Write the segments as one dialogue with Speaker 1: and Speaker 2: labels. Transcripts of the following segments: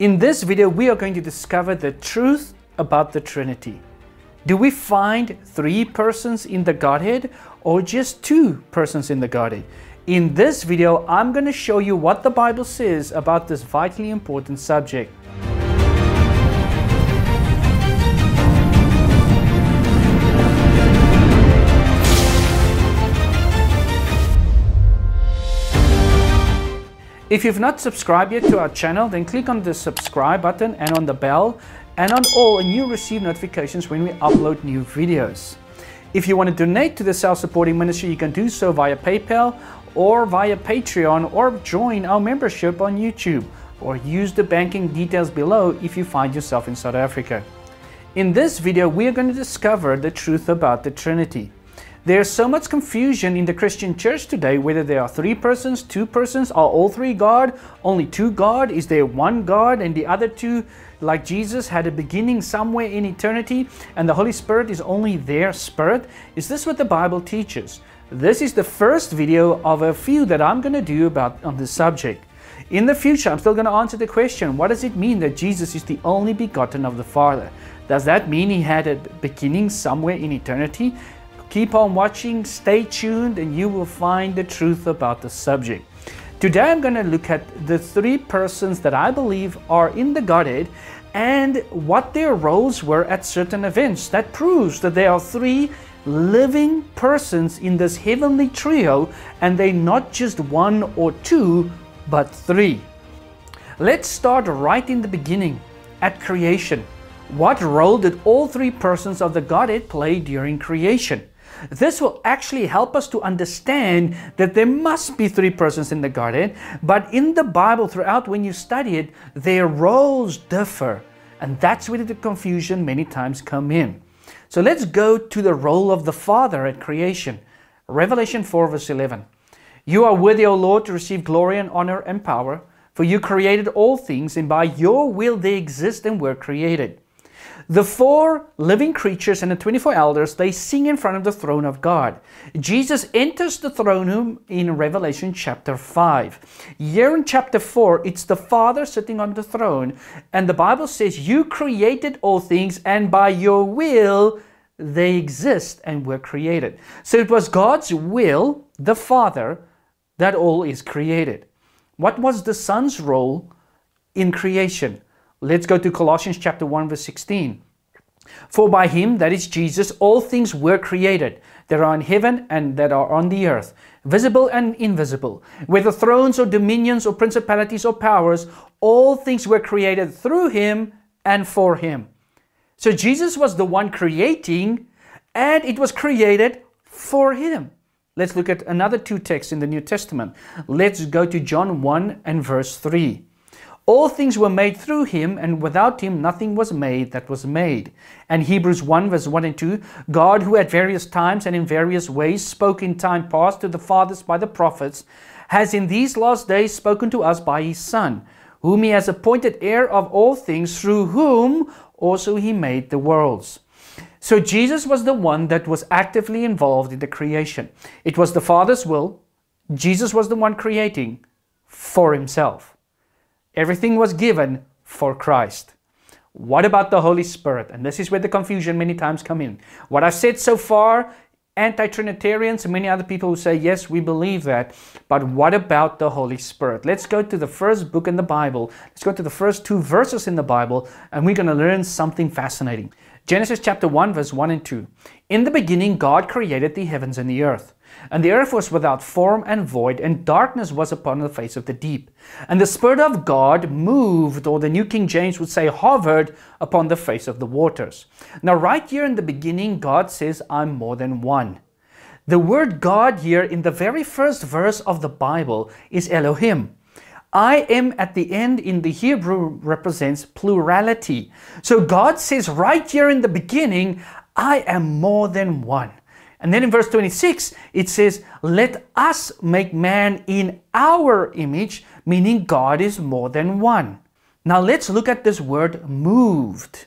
Speaker 1: In this video, we are going to discover the truth about the Trinity. Do we find three persons in the Godhead or just two persons in the Godhead? In this video, I'm going to show you what the Bible says about this vitally important subject. If you've not subscribed yet to our channel, then click on the subscribe button and on the bell and on all and you'll receive notifications when we upload new videos. If you want to donate to the self-supporting ministry, you can do so via PayPal or via Patreon or join our membership on YouTube or use the banking details below if you find yourself in South Africa. In this video, we are going to discover the truth about the Trinity. There's so much confusion in the Christian church today whether there are three persons, two persons, are all three God, only two God, is there one God, and the other two, like Jesus, had a beginning somewhere in eternity, and the Holy Spirit is only their spirit? Is this what the Bible teaches? This is the first video of a few that I'm going to do about on this subject. In the future, I'm still going to answer the question what does it mean that Jesus is the only begotten of the Father? Does that mean he had a beginning somewhere in eternity? Keep on watching, stay tuned, and you will find the truth about the subject. Today I'm going to look at the three persons that I believe are in the Godhead and what their roles were at certain events. That proves that there are three living persons in this heavenly trio and they're not just one or two, but three. Let's start right in the beginning, at creation. What role did all three persons of the Godhead play during creation? This will actually help us to understand that there must be three persons in the garden, but in the Bible throughout, when you study it, their roles differ. And that's where the confusion many times come in. So let's go to the role of the Father at creation. Revelation 4 verse 11. You are worthy, O Lord, to receive glory and honor and power, for you created all things, and by your will they exist and were created. The four living creatures and the 24 elders, they sing in front of the throne of God. Jesus enters the throne room in Revelation chapter 5. Here in chapter 4, it's the Father sitting on the throne. And the Bible says, You created all things, and by your will they exist and were created. So it was God's will, the Father, that all is created. What was the Son's role in creation? Let's go to Colossians chapter 1 verse 16. For by him, that is Jesus, all things were created that are in heaven and that are on the earth, visible and invisible, whether thrones or dominions or principalities or powers, all things were created through him and for him. So Jesus was the one creating, and it was created for him. Let's look at another two texts in the New Testament. Let's go to John 1 and verse 3. All things were made through him, and without him nothing was made that was made. And Hebrews 1, verse 1 and 2 God, who at various times and in various ways spoke in time past to the fathers by the prophets, has in these last days spoken to us by his Son, whom he has appointed heir of all things, through whom also he made the worlds. So Jesus was the one that was actively involved in the creation. It was the Father's will. Jesus was the one creating for himself. Everything was given for Christ. What about the Holy Spirit? And this is where the confusion many times come in. What I've said so far, anti-Trinitarians and many other people who say, yes, we believe that. But what about the Holy Spirit? Let's go to the first book in the Bible. Let's go to the first two verses in the Bible, and we're going to learn something fascinating. Genesis chapter 1, verse 1 and 2. In the beginning, God created the heavens and the earth. And the earth was without form and void, and darkness was upon the face of the deep. And the Spirit of God moved, or the New King James would say, hovered upon the face of the waters. Now, right here in the beginning, God says, I'm more than one. The word God here in the very first verse of the Bible is Elohim. I am at the end in the Hebrew represents plurality. So God says right here in the beginning, I am more than one. And then in verse 26, it says, Let us make man in our image, meaning God is more than one. Now let's look at this word moved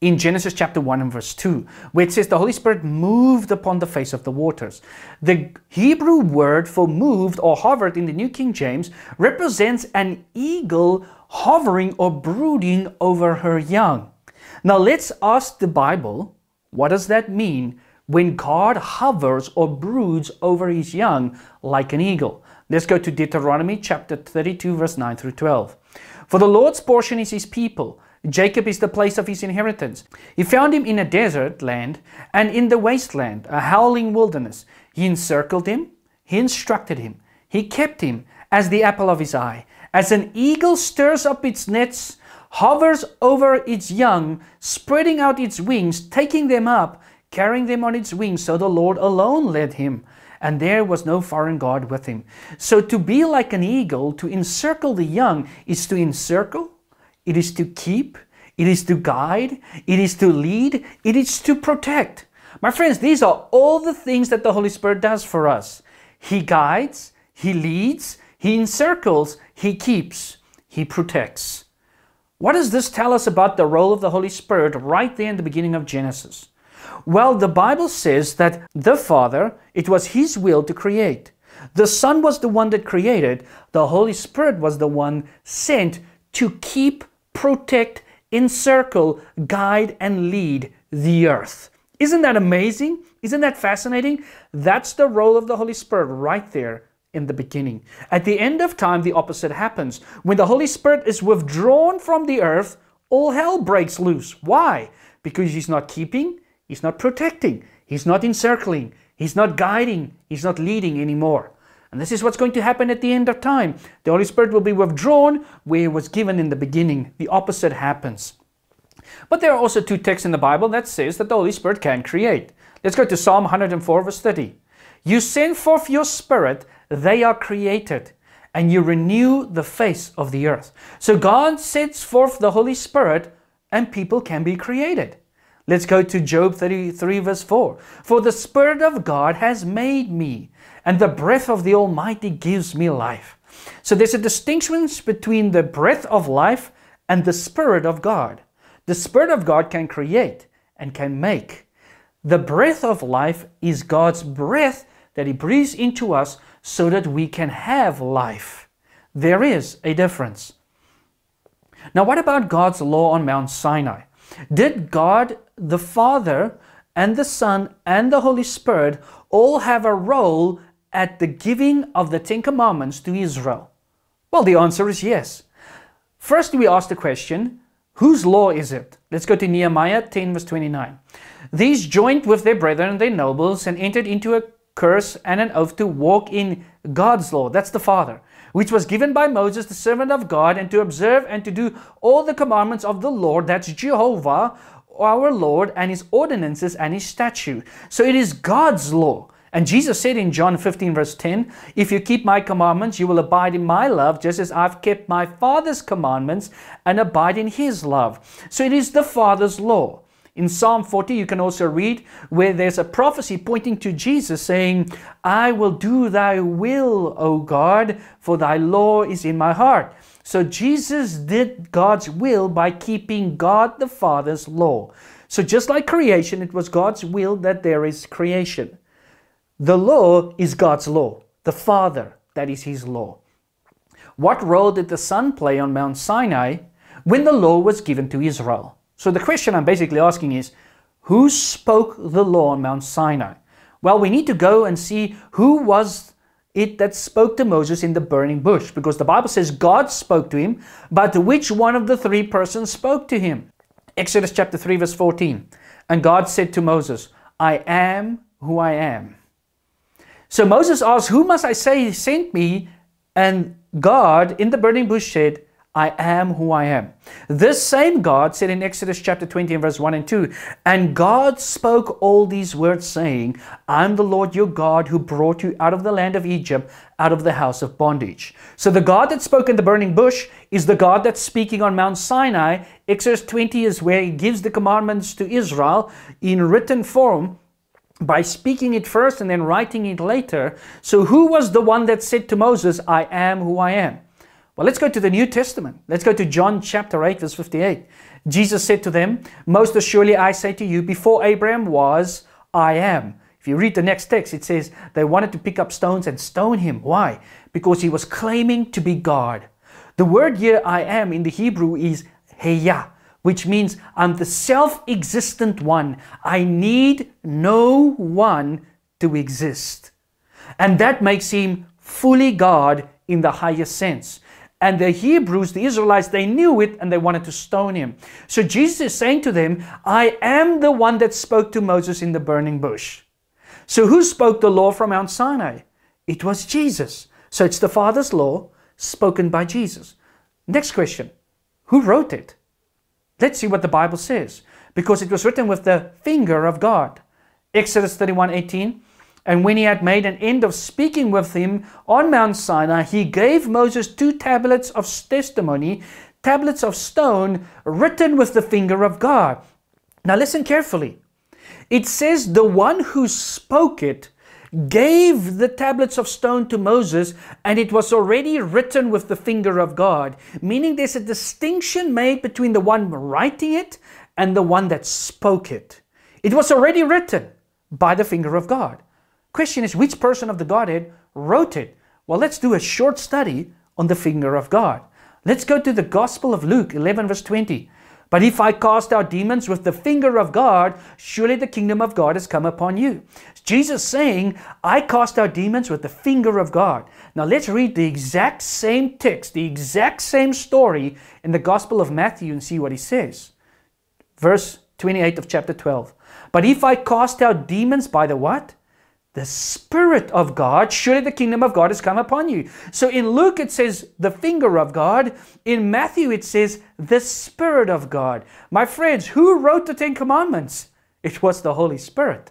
Speaker 1: in Genesis chapter 1 and verse 2, where it says, The Holy Spirit moved upon the face of the waters. The Hebrew word for moved or hovered in the New King James represents an eagle hovering or brooding over her young. Now let's ask the Bible, what does that mean? when God hovers or broods over his young like an eagle. Let's go to Deuteronomy chapter 32, verse 9 through 12. For the Lord's portion is his people. Jacob is the place of his inheritance. He found him in a desert land and in the wasteland, a howling wilderness. He encircled him, he instructed him, he kept him as the apple of his eye. As an eagle stirs up its nets, hovers over its young, spreading out its wings, taking them up, carrying them on its wings, so the Lord alone led him, and there was no foreign God with him. So to be like an eagle, to encircle the young, is to encircle, it is to keep, it is to guide, it is to lead, it is to protect. My friends, these are all the things that the Holy Spirit does for us. He guides, He leads, He encircles, He keeps, He protects. What does this tell us about the role of the Holy Spirit right there in the beginning of Genesis? Well, the Bible says that the Father, it was His will to create. The Son was the one that created. The Holy Spirit was the one sent to keep, protect, encircle, guide, and lead the earth. Isn't that amazing? Isn't that fascinating? That's the role of the Holy Spirit right there in the beginning. At the end of time, the opposite happens. When the Holy Spirit is withdrawn from the earth, all hell breaks loose. Why? Because he's not keeping, He's not protecting. He's not encircling. He's not guiding. He's not leading anymore. And this is what's going to happen at the end of time. The Holy Spirit will be withdrawn where it was given in the beginning. The opposite happens. But there are also two texts in the Bible that says that the Holy Spirit can create. Let's go to Psalm 104 verse 30. You send forth your spirit, they are created, and you renew the face of the earth. So God sends forth the Holy Spirit and people can be created. Let's go to Job 33, verse 4. For the Spirit of God has made me, and the breath of the Almighty gives me life. So there's a distinction between the breath of life and the Spirit of God. The Spirit of God can create and can make. The breath of life is God's breath that He breathes into us so that we can have life. There is a difference. Now, what about God's law on Mount Sinai? Did God the Father and the Son and the Holy Spirit all have a role at the giving of the Ten Commandments to Israel? Well, the answer is yes. First, we ask the question, whose law is it? Let's go to Nehemiah 10 verse 29. These joined with their brethren, their nobles, and entered into a curse and an oath to walk in God's law. That's the Father which was given by Moses, the servant of God, and to observe and to do all the commandments of the Lord, that's Jehovah, our Lord, and his ordinances and his statute. So it is God's law. And Jesus said in John 15, verse 10, If you keep my commandments, you will abide in my love, just as I've kept my Father's commandments and abide in his love. So it is the Father's law. In Psalm 40, you can also read where there's a prophecy pointing to Jesus saying, I will do thy will, O God, for thy law is in my heart. So Jesus did God's will by keeping God the Father's law. So just like creation, it was God's will that there is creation. The law is God's law, the Father, that is his law. What role did the Son play on Mount Sinai when the law was given to Israel? So the question I'm basically asking is, who spoke the law on Mount Sinai? Well, we need to go and see who was it that spoke to Moses in the burning bush, because the Bible says God spoke to him, but which one of the three persons spoke to him? Exodus chapter 3, verse 14. And God said to Moses, I am who I am. So Moses asked, Who must I say sent me? And God in the burning bush said, I am who I am. This same God said in Exodus chapter 20 and verse 1 and 2, And God spoke all these words, saying, I'm the Lord your God who brought you out of the land of Egypt, out of the house of bondage. So the God that spoke in the burning bush is the God that's speaking on Mount Sinai. Exodus 20 is where he gives the commandments to Israel in written form by speaking it first and then writing it later. So who was the one that said to Moses, I am who I am? Well, let's go to the New Testament. Let's go to John chapter 8, verse 58. Jesus said to them, Most assuredly I say to you, before Abraham was, I am. If you read the next text, it says they wanted to pick up stones and stone him. Why? Because he was claiming to be God. The word here, I am, in the Hebrew is Heya, which means I'm the self existent one. I need no one to exist. And that makes him fully God in the highest sense. And the Hebrews, the Israelites, they knew it and they wanted to stone him. So Jesus is saying to them, I am the one that spoke to Moses in the burning bush. So who spoke the law from Mount Sinai? It was Jesus. So it's the Father's law spoken by Jesus. Next question Who wrote it? Let's see what the Bible says. Because it was written with the finger of God. Exodus 31 18. And when he had made an end of speaking with him on Mount Sinai, he gave Moses two tablets of testimony, tablets of stone written with the finger of God. Now listen carefully. It says, The one who spoke it gave the tablets of stone to Moses, and it was already written with the finger of God. Meaning there's a distinction made between the one writing it and the one that spoke it. It was already written by the finger of God. Question is which person of the Godhead wrote it? Well, let's do a short study on the finger of God. Let's go to the Gospel of Luke 11 verse 20. But if I cast out demons with the finger of God, surely the kingdom of God has come upon you. Jesus saying, I cast out demons with the finger of God. Now let's read the exact same text, the exact same story in the Gospel of Matthew and see what he says. Verse 28 of chapter 12. But if I cast out demons by the what? the Spirit of God, surely the kingdom of God has come upon you. So in Luke it says the finger of God. In Matthew it says the Spirit of God. My friends, who wrote the Ten Commandments? It was the Holy Spirit.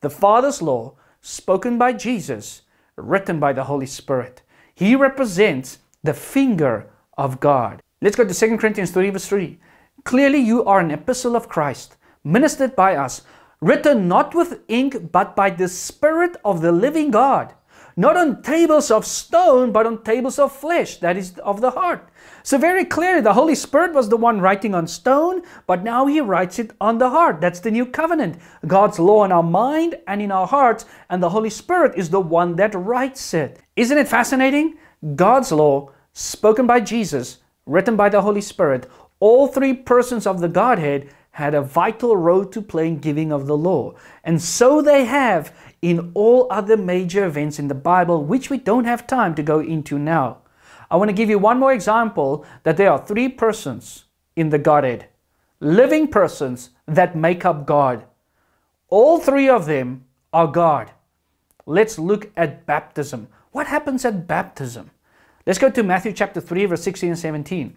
Speaker 1: The Father's law, spoken by Jesus, written by the Holy Spirit. He represents the finger of God. Let's go to 2 Corinthians 3 verse 3. Clearly you are an epistle of Christ, ministered by us written not with ink, but by the Spirit of the living God, not on tables of stone, but on tables of flesh, that is, of the heart. So, very clearly, the Holy Spirit was the one writing on stone, but now He writes it on the heart. That's the new covenant. God's law in our mind and in our hearts, and the Holy Spirit is the one that writes it. Isn't it fascinating? God's law, spoken by Jesus, written by the Holy Spirit, all three persons of the Godhead had a vital role to play in giving of the law, and so they have in all other major events in the Bible, which we don't have time to go into now. I want to give you one more example that there are three persons in the Godhead, living persons that make up God. All three of them are God. Let's look at baptism. What happens at baptism? Let's go to Matthew chapter 3, verse 16 and 17.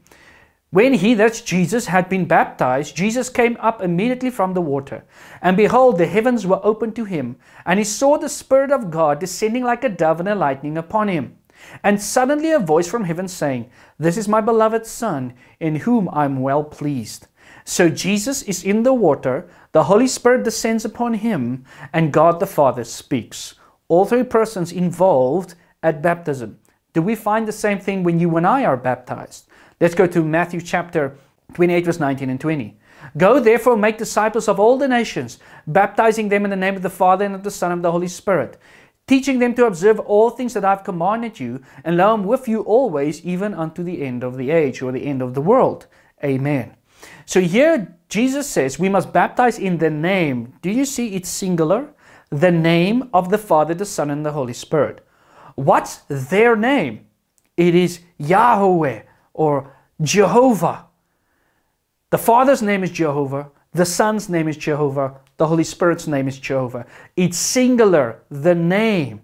Speaker 1: When he, that's Jesus, had been baptized, Jesus came up immediately from the water. And behold, the heavens were opened to him, and he saw the Spirit of God descending like a dove and alighting upon him. And suddenly a voice from heaven saying, This is my beloved Son, in whom I am well pleased. So Jesus is in the water, the Holy Spirit descends upon him, and God the Father speaks. All three persons involved at baptism. Do we find the same thing when you and I are baptized? Let's go to Matthew chapter 28, verse 19 and 20. Go therefore make disciples of all the nations, baptizing them in the name of the Father and of the Son and of the Holy Spirit, teaching them to observe all things that I've commanded you, and lo, I'm with you always, even unto the end of the age or the end of the world. Amen. So here Jesus says we must baptize in the name. Do you see it's singular? The name of the Father, the Son, and the Holy Spirit. What's their name? It is Yahweh, or Jehovah. The Father's name is Jehovah, the Son's name is Jehovah, the Holy Spirit's name is Jehovah. It's singular, the name.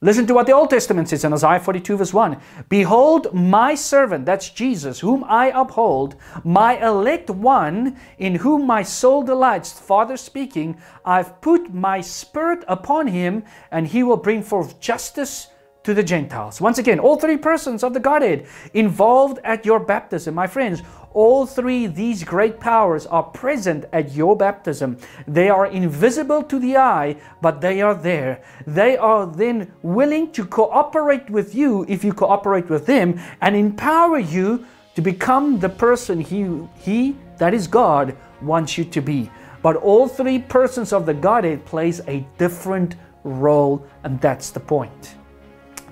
Speaker 1: Listen to what the Old Testament says in Isaiah 42, verse 1. Behold, my servant, that's Jesus, whom I uphold, my elect one, in whom my soul delights. Father speaking, I've put my spirit upon him, and he will bring forth justice to the Gentiles. Once again, all three persons of the Godhead involved at your baptism. My friends, all three these great powers are present at your baptism. They are invisible to the eye, but they are there. They are then willing to cooperate with you if you cooperate with them and empower you to become the person he, he that is God wants you to be. But all three persons of the Godhead plays a different role, and that's the point.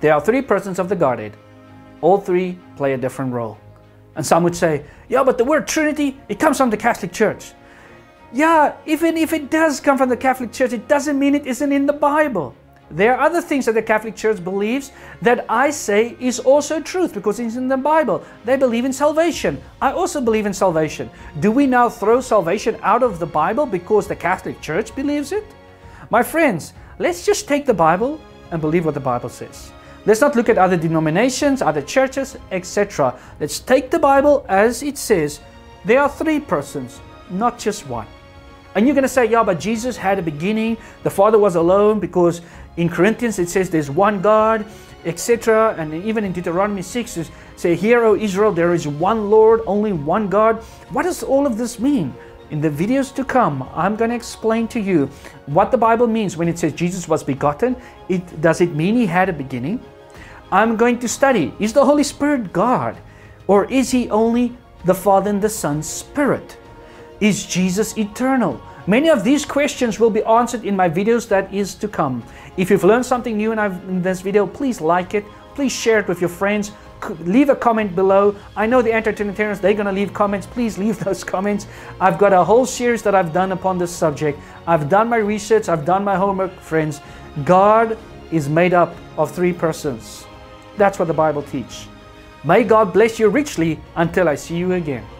Speaker 1: There are three persons of the Godhead. All three play a different role. And some would say, yeah, but the word Trinity, it comes from the Catholic Church. Yeah, even if it does come from the Catholic Church, it doesn't mean it isn't in the Bible. There are other things that the Catholic Church believes that I say is also truth because it's in the Bible. They believe in salvation. I also believe in salvation. Do we now throw salvation out of the Bible because the Catholic Church believes it? My friends, let's just take the Bible and believe what the Bible says. Let's not look at other denominations, other churches, etc. Let's take the Bible as it says. There are three persons, not just one. And you're going to say, yeah, but Jesus had a beginning. The Father was alone because in Corinthians it says there's one God, etc. And even in Deuteronomy 6 it says, Hear, O Israel, there is one Lord, only one God. What does all of this mean? In the videos to come, I'm going to explain to you what the Bible means when it says Jesus was begotten. It, does it mean he had a beginning? I'm going to study. Is the Holy Spirit God? Or is He only the Father and the Son's Spirit? Is Jesus eternal? Many of these questions will be answered in my videos that is to come. If you've learned something new in, this video, please like it. Please share it with your friends. Leave a comment below. I know the anti-Trinitarians, they're going to leave comments. Please leave those comments. I've got a whole series that I've done upon this subject. I've done my research. I've done my homework, friends. God is made up of three persons. That's what the Bible teaches. May God bless you richly until I see you again.